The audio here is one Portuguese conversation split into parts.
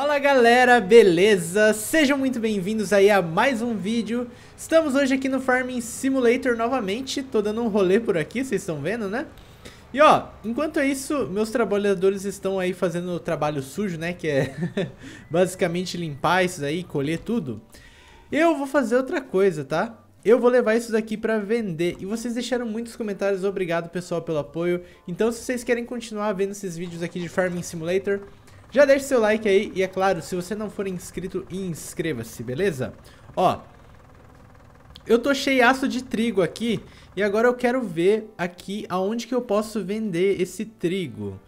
Fala galera, beleza? Sejam muito bem-vindos aí a mais um vídeo. Estamos hoje aqui no Farming Simulator novamente, tô dando um rolê por aqui, vocês estão vendo, né? E ó, enquanto isso, meus trabalhadores estão aí fazendo o trabalho sujo, né? Que é basicamente limpar isso aí, colher tudo. Eu vou fazer outra coisa, tá? Eu vou levar isso daqui para vender. E vocês deixaram muitos comentários, obrigado pessoal pelo apoio. Então se vocês querem continuar vendo esses vídeos aqui de Farming Simulator, já deixa seu like aí e é claro, se você não for inscrito, inscreva-se, beleza? Ó, eu tô cheiaço de trigo aqui e agora eu quero ver aqui aonde que eu posso vender esse trigo.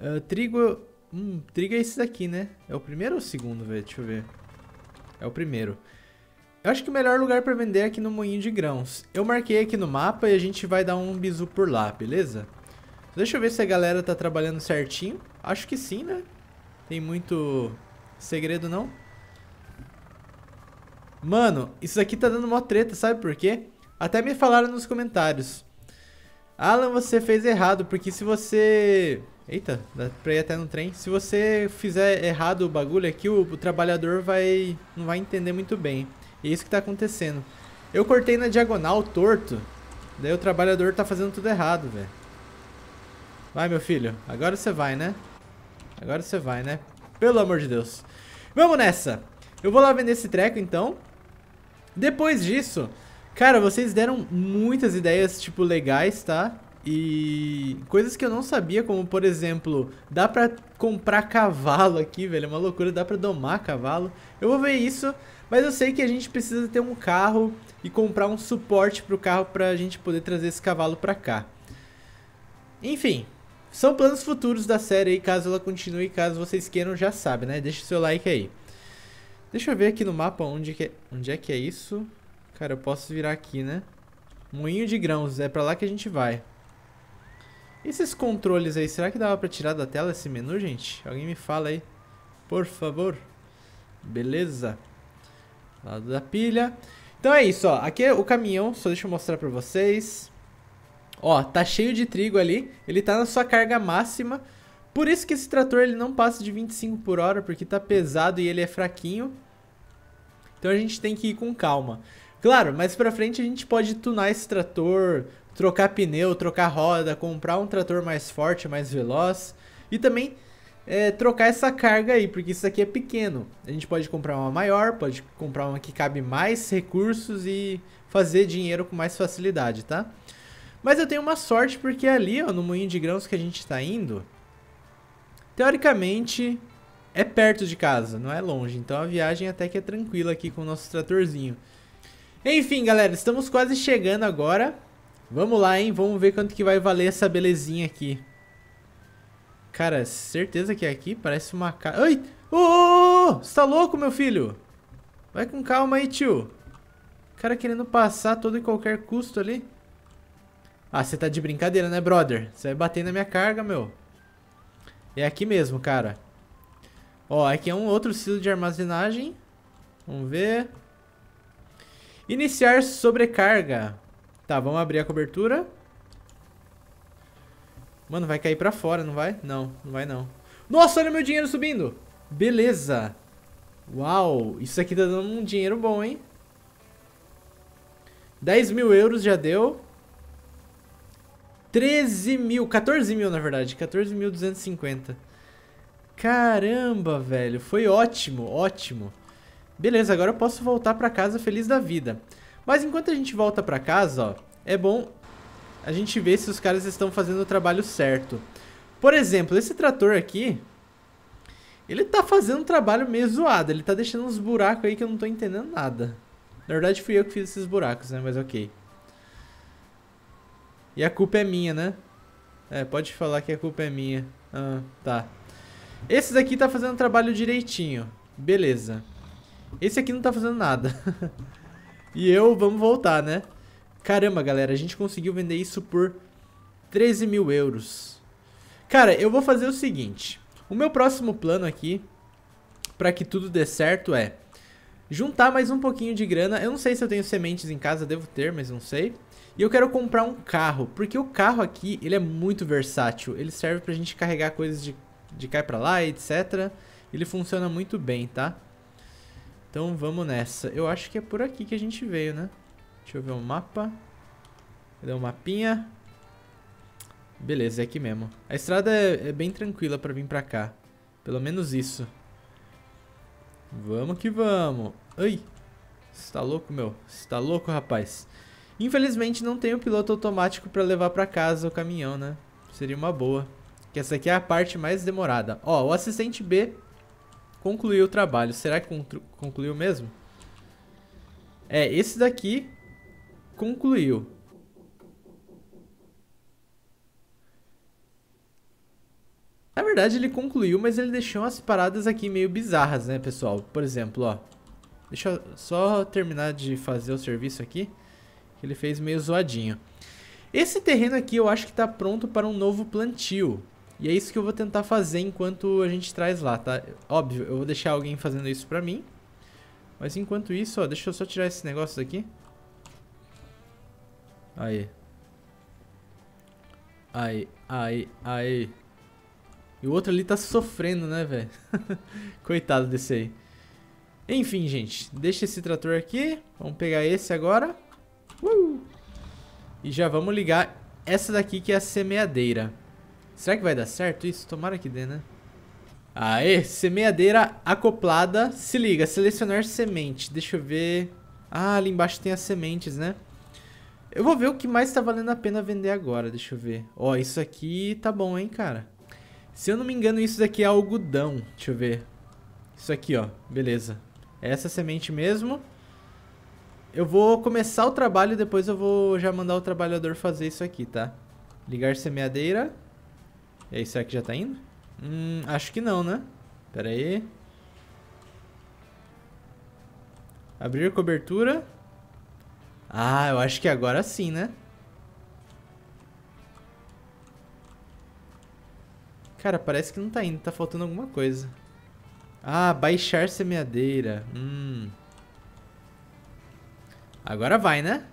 Uh, trigo... Hum, trigo é esse daqui, né? É o primeiro ou o segundo, velho? Deixa eu ver. É o primeiro. Eu acho que o melhor lugar pra vender é aqui no Moinho de Grãos. Eu marquei aqui no mapa e a gente vai dar um bizu por lá, beleza? Deixa eu ver se a galera tá trabalhando certinho. Acho que sim, né? Tem muito segredo, não? Mano, isso aqui tá dando mó treta, sabe por quê? Até me falaram nos comentários. Alan, você fez errado, porque se você... Eita, dá pra ir até no trem. Se você fizer errado o bagulho aqui, o, o trabalhador vai não vai entender muito bem. E é isso que tá acontecendo. Eu cortei na diagonal, torto. Daí o trabalhador tá fazendo tudo errado, velho. Vai, meu filho. Agora você vai, né? Agora você vai, né? Pelo amor de Deus. Vamos nessa. Eu vou lá vender esse treco, então. Depois disso... Cara, vocês deram muitas ideias, tipo, legais, tá? E coisas que eu não sabia, como por exemplo, dá pra comprar cavalo aqui, velho, é uma loucura, dá pra domar cavalo. Eu vou ver isso, mas eu sei que a gente precisa ter um carro e comprar um suporte pro carro pra gente poder trazer esse cavalo pra cá. Enfim, são planos futuros da série aí, caso ela continue, caso vocês queiram, já sabe, né? Deixa o seu like aí. Deixa eu ver aqui no mapa onde, que é, onde é que é isso. Cara, eu posso virar aqui, né? Moinho de grãos, é pra lá que a gente vai. E esses controles aí, será que dava pra tirar da tela esse menu, gente? Alguém me fala aí, por favor. Beleza. Lado da pilha. Então é isso, ó. Aqui é o caminhão, só deixa eu mostrar pra vocês. Ó, tá cheio de trigo ali, ele tá na sua carga máxima. Por isso que esse trator ele não passa de 25 por hora, porque tá pesado e ele é fraquinho. Então a gente tem que ir com calma. Claro, mais pra frente a gente pode tunar esse trator, trocar pneu, trocar roda, comprar um trator mais forte, mais veloz. E também é, trocar essa carga aí, porque isso aqui é pequeno. A gente pode comprar uma maior, pode comprar uma que cabe mais recursos e fazer dinheiro com mais facilidade, tá? Mas eu tenho uma sorte porque ali, ó, no moinho de grãos que a gente tá indo, teoricamente é perto de casa, não é longe. Então a viagem até que é tranquila aqui com o nosso tratorzinho. Enfim, galera, estamos quase chegando agora. Vamos lá, hein? Vamos ver quanto que vai valer essa belezinha aqui. Cara, certeza que é aqui? Parece uma casa... Ai! Ô, ô, ô! Você tá louco, meu filho? Vai com calma aí, tio. O cara querendo passar todo e qualquer custo ali. Ah, você tá de brincadeira, né, brother? Você vai bater na minha carga, meu. É aqui mesmo, cara. Ó, aqui é um outro silo de armazenagem. Vamos ver. Iniciar sobrecarga. Tá, vamos abrir a cobertura. Mano, vai cair pra fora, não vai? Não, não vai não. Nossa, olha meu dinheiro subindo. Beleza. Uau, isso aqui tá dando um dinheiro bom, hein? 10 mil euros já deu. 13 mil, 14 mil na verdade, 14.250. Caramba, velho, foi ótimo, ótimo. Beleza, agora eu posso voltar pra casa feliz da vida. Mas enquanto a gente volta pra casa, ó, é bom a gente ver se os caras estão fazendo o trabalho certo. Por exemplo, esse trator aqui, ele tá fazendo um trabalho meio zoado. Ele tá deixando uns buracos aí que eu não tô entendendo nada. Na verdade, fui eu que fiz esses buracos, né? Mas ok. E a culpa é minha, né? É, pode falar que a culpa é minha. Ah, tá. Esse daqui tá fazendo o trabalho direitinho. Beleza. Esse aqui não tá fazendo nada. e eu, vamos voltar, né? Caramba, galera, a gente conseguiu vender isso por 13 mil euros. Cara, eu vou fazer o seguinte. O meu próximo plano aqui, para que tudo dê certo, é juntar mais um pouquinho de grana. Eu não sei se eu tenho sementes em casa, devo ter, mas não sei. E eu quero comprar um carro, porque o carro aqui, ele é muito versátil. Ele serve pra gente carregar coisas de, de cá pra lá, etc. Ele funciona muito bem, tá? Então vamos nessa. Eu acho que é por aqui que a gente veio, né? Deixa eu ver o um mapa. Cadê o um mapinha? Beleza, é aqui mesmo. A estrada é, é bem tranquila pra vir pra cá. Pelo menos isso. Vamos que vamos. Ai, você tá louco, meu? Você tá louco, rapaz? Infelizmente não tem o piloto automático para levar para casa o caminhão, né? Seria uma boa. Que essa aqui é a parte mais demorada. Ó, o assistente B concluiu o trabalho. Será que concluiu mesmo? É, esse daqui concluiu. Na verdade, ele concluiu, mas ele deixou umas paradas aqui meio bizarras, né, pessoal? Por exemplo, ó. Deixa eu só terminar de fazer o serviço aqui que ele fez meio zoadinho. Esse terreno aqui eu acho que está pronto para um novo plantio. E é isso que eu vou tentar fazer enquanto a gente traz lá, tá? Óbvio, eu vou deixar alguém fazendo isso pra mim. Mas enquanto isso, ó, deixa eu só tirar esse negócio daqui. Aí. Aí, aí, aí. E o outro ali tá sofrendo, né, velho? Coitado desse aí. Enfim, gente. Deixa esse trator aqui. Vamos pegar esse agora. Uh! E já vamos ligar essa daqui que é a semeadeira. Será que vai dar certo isso? Tomara que dê, né? Aê, semeadeira acoplada. Se liga, selecionar semente. Deixa eu ver... Ah, ali embaixo tem as sementes, né? Eu vou ver o que mais tá valendo a pena vender agora, deixa eu ver. Ó, isso aqui tá bom, hein, cara? Se eu não me engano, isso daqui é algodão. Deixa eu ver. Isso aqui, ó. Beleza. É essa semente mesmo. Eu vou começar o trabalho e depois eu vou já mandar o trabalhador fazer isso aqui, tá? Ligar semeadeira. E é aí, será que já tá indo? Hum, acho que não, né? Pera aí. Abrir cobertura. Ah, eu acho que agora sim, né? Cara, parece que não tá indo. Tá faltando alguma coisa. Ah, baixar semeadeira. Hum... Agora vai, né?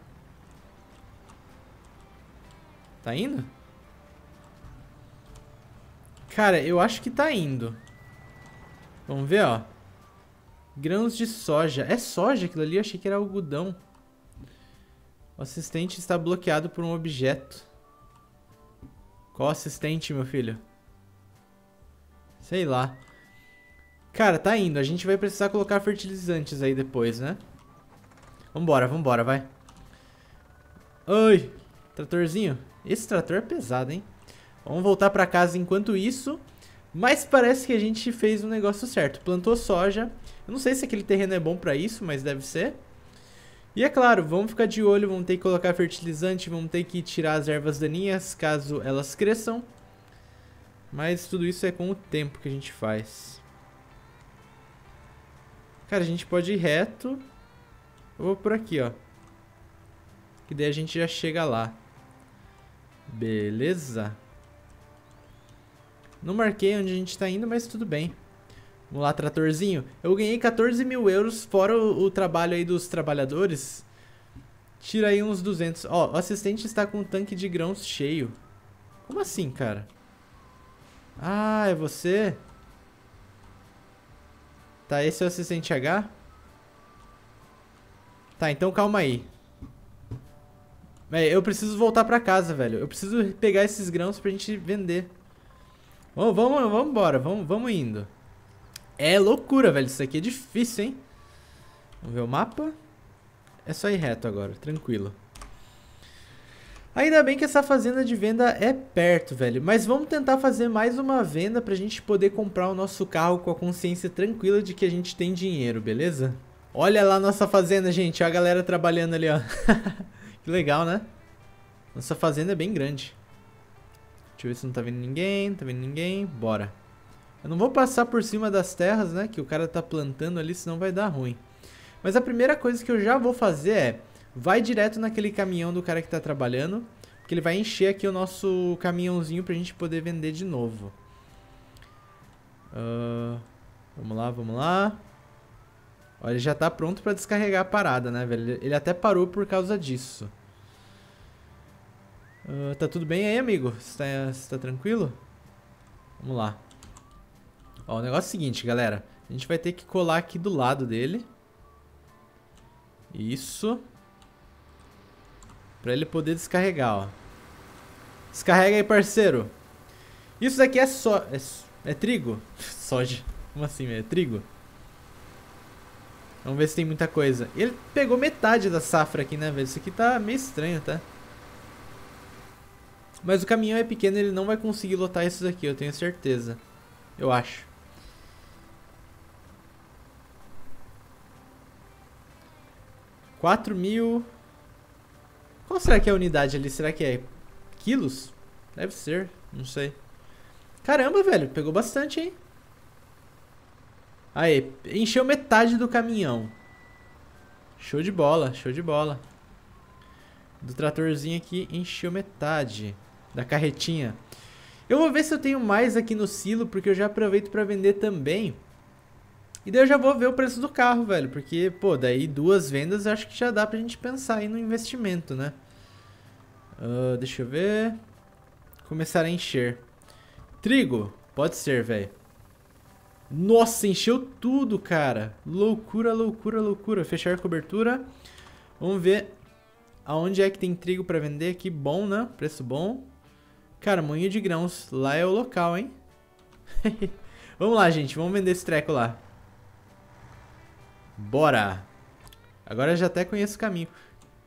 Tá indo? Cara, eu acho que tá indo. Vamos ver, ó. Grãos de soja. É soja aquilo ali? Eu achei que era algodão. O assistente está bloqueado por um objeto. Qual assistente, meu filho? Sei lá. Cara, tá indo. A gente vai precisar colocar fertilizantes aí depois, né? Vambora, vambora, vai. Oi, tratorzinho. Esse trator é pesado, hein? Vamos voltar pra casa enquanto isso. Mas parece que a gente fez o um negócio certo. Plantou soja. Eu não sei se aquele terreno é bom pra isso, mas deve ser. E é claro, vamos ficar de olho, vamos ter que colocar fertilizante, vamos ter que tirar as ervas daninhas caso elas cresçam. Mas tudo isso é com o tempo que a gente faz. Cara, a gente pode ir reto. Eu vou por aqui, ó. Que daí a gente já chega lá. Beleza. Não marquei onde a gente tá indo, mas tudo bem. Vamos lá, tratorzinho. Eu ganhei 14 mil euros, fora o, o trabalho aí dos trabalhadores. Tira aí uns 200. Ó, o assistente está com o um tanque de grãos cheio. Como assim, cara? Ah, é você? Tá, esse é o assistente H? Tá, então calma aí. Eu preciso voltar pra casa, velho. Eu preciso pegar esses grãos pra gente vender. Vamos, vamos, vamos embora. Vamos, vamos indo. É loucura, velho. Isso aqui é difícil, hein? Vamos ver o mapa. É só ir reto agora. Tranquilo. Ainda bem que essa fazenda de venda é perto, velho. Mas vamos tentar fazer mais uma venda pra gente poder comprar o nosso carro com a consciência tranquila de que a gente tem dinheiro, beleza? Beleza? Olha lá nossa fazenda, gente. Olha a galera trabalhando ali, ó. que legal, né? Nossa fazenda é bem grande. Deixa eu ver se não tá vendo ninguém. Tá vendo ninguém. Bora. Eu não vou passar por cima das terras, né? Que o cara tá plantando ali, senão vai dar ruim. Mas a primeira coisa que eu já vou fazer é... Vai direto naquele caminhão do cara que tá trabalhando. Porque ele vai encher aqui o nosso caminhãozinho pra gente poder vender de novo. Uh, vamos lá, vamos lá ele já tá pronto pra descarregar a parada, né, velho? Ele até parou por causa disso. Uh, tá tudo bem aí, amigo? Você tá, tá tranquilo? Vamos lá. Ó, o negócio é o seguinte, galera. A gente vai ter que colar aqui do lado dele. Isso. Pra ele poder descarregar, ó. Descarrega aí, parceiro. Isso daqui é só... So... É... é, trigo? Soja. Como assim, É trigo? Vamos ver se tem muita coisa. Ele pegou metade da safra aqui, né, velho? Isso aqui tá meio estranho, tá? Mas o caminhão é pequeno, ele não vai conseguir lotar esses aqui, eu tenho certeza. Eu acho. Quatro mil... Qual será que é a unidade ali? Será que é quilos? Deve ser, não sei. Caramba, velho, pegou bastante, hein? Aí, encheu metade do caminhão. Show de bola, show de bola. Do tratorzinho aqui, encheu metade da carretinha. Eu vou ver se eu tenho mais aqui no silo, porque eu já aproveito para vender também. E daí eu já vou ver o preço do carro, velho, porque, pô, daí duas vendas acho que já dá pra gente pensar aí no investimento, né? Uh, deixa eu ver... Começar a encher. Trigo, pode ser, velho. Nossa, encheu tudo, cara. Loucura, loucura, loucura. Fechar cobertura. Vamos ver aonde é que tem trigo para vender. Que bom, né? Preço bom. Cara, moinho de grãos. Lá é o local, hein? vamos lá, gente. Vamos vender esse treco lá. Bora. Agora eu já até conheço o caminho.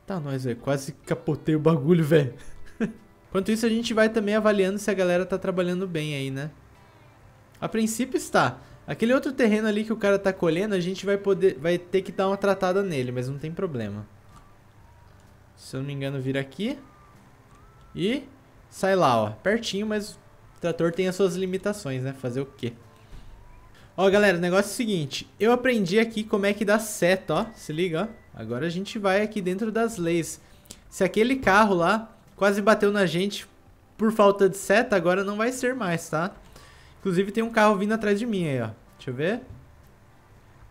Tá, nós, velho. É, quase capotei o bagulho, velho. Enquanto isso, a gente vai também avaliando se a galera tá trabalhando bem aí, né? A princípio está. Aquele outro terreno ali que o cara tá colhendo, a gente vai poder, vai ter que dar uma tratada nele, mas não tem problema. Se eu não me engano, vira aqui. E sai lá, ó. Pertinho, mas o trator tem as suas limitações, né? Fazer o quê? Ó, galera, o negócio é o seguinte. Eu aprendi aqui como é que dá seta, ó. Se liga, ó. Agora a gente vai aqui dentro das leis. Se aquele carro lá quase bateu na gente por falta de seta, agora não vai ser mais, tá? Inclusive tem um carro vindo atrás de mim aí, ó. Deixa eu ver.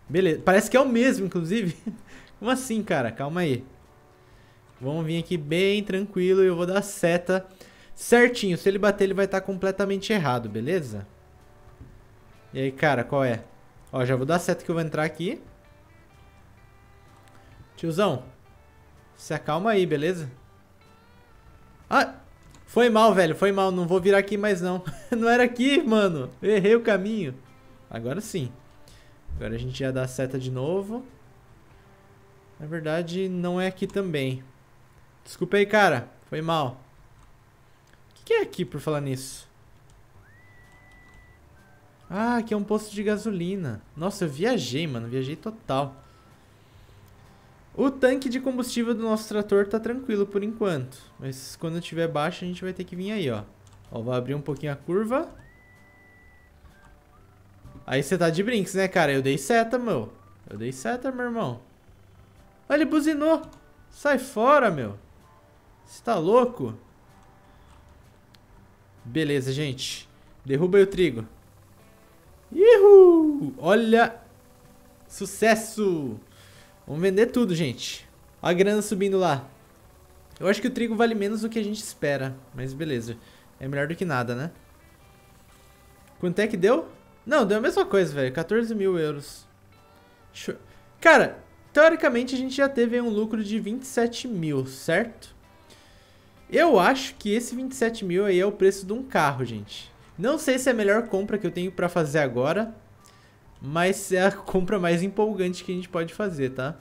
Beleza. Parece que é o mesmo, inclusive. Como assim, cara? Calma aí. Vamos vir aqui bem tranquilo e eu vou dar seta certinho. Se ele bater, ele vai estar tá completamente errado, beleza? E aí, cara, qual é? Ó, já vou dar seta que eu vou entrar aqui. Tiozão, se acalma aí, beleza? Ah, foi mal, velho, foi mal. Não vou virar aqui mais, não. não era aqui, mano. Eu errei o caminho. Agora sim. Agora a gente ia dar a seta de novo. Na verdade, não é aqui também. Desculpa aí, cara. Foi mal. O que, que é aqui, por falar nisso? Ah, aqui é um posto de gasolina. Nossa, eu viajei, mano. Viajei total. O tanque de combustível do nosso trator tá tranquilo por enquanto. Mas quando tiver baixo, a gente vai ter que vir aí, ó. Ó, abrir um pouquinho a curva. Aí você tá de brinks, né, cara? Eu dei seta, meu. Eu dei seta, meu irmão. Olha, ele buzinou. Sai fora, meu. Você tá louco? Beleza, gente. Derruba aí o trigo. Ihu! Olha! Sucesso! Vamos vender tudo, gente. Olha a grana subindo lá. Eu acho que o trigo vale menos do que a gente espera. Mas beleza. É melhor do que nada, né? Quanto é que deu? Não, deu a mesma coisa, velho. 14 mil euros. Cara, teoricamente a gente já teve um lucro de 27 mil, certo? Eu acho que esse 27 mil aí é o preço de um carro, gente. Não sei se é a melhor compra que eu tenho pra fazer agora. Mas é a compra mais empolgante que a gente pode fazer, tá?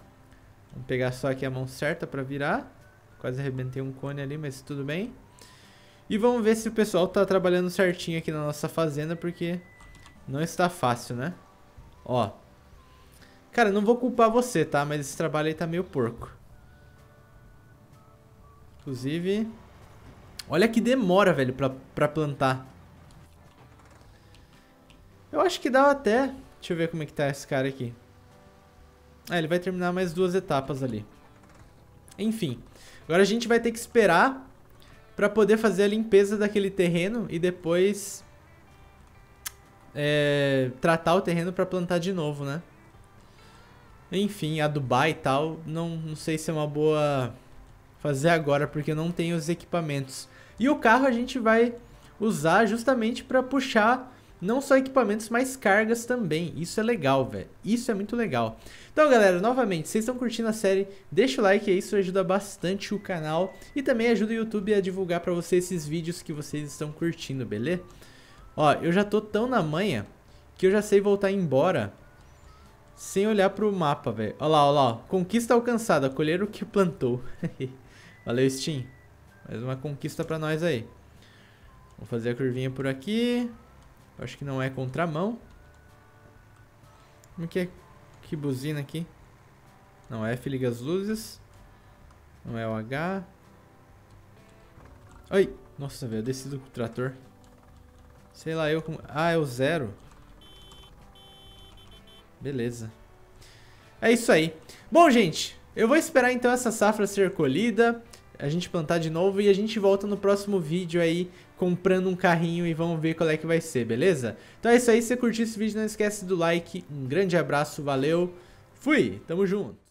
Vamos pegar só aqui a mão certa para virar. Quase arrebentei um cone ali, mas tudo bem. E vamos ver se o pessoal tá trabalhando certinho aqui na nossa fazenda, porque não está fácil, né? Ó. Cara, não vou culpar você, tá? Mas esse trabalho aí tá meio porco. Inclusive... Olha que demora, velho, pra, pra plantar. Eu acho que dá até... Deixa eu ver como é que tá esse cara aqui. Ah, ele vai terminar mais duas etapas ali. Enfim. Agora a gente vai ter que esperar pra poder fazer a limpeza daquele terreno e depois... É, tratar o terreno pra plantar de novo, né? Enfim, adubar e tal, não, não sei se é uma boa fazer agora, porque não tem os equipamentos. E o carro a gente vai usar justamente para puxar não só equipamentos, mas cargas também. Isso é legal, velho. Isso é muito legal. Então, galera, novamente, vocês estão curtindo a série, deixa o like aí, isso ajuda bastante o canal e também ajuda o YouTube a divulgar para vocês esses vídeos que vocês estão curtindo, beleza? Ó, eu já tô tão na manha que eu já sei voltar embora sem olhar pro mapa, velho. Ó lá, ó lá, ó. Conquista alcançada, colher o que plantou. Valeu, Steam. Mais uma conquista pra nós aí. Vou fazer a curvinha por aqui. Acho que não é contramão. Como é que é que buzina aqui? Não, é F liga as luzes. Não é o H. Ai! Nossa, velho, eu desci do trator. Sei lá, eu como... Ah, é o zero. Beleza. É isso aí. Bom, gente, eu vou esperar então essa safra ser colhida a gente plantar de novo e a gente volta no próximo vídeo aí comprando um carrinho e vamos ver qual é que vai ser, beleza? Então é isso aí, se você curtiu esse vídeo não esquece do like, um grande abraço, valeu, fui, tamo junto!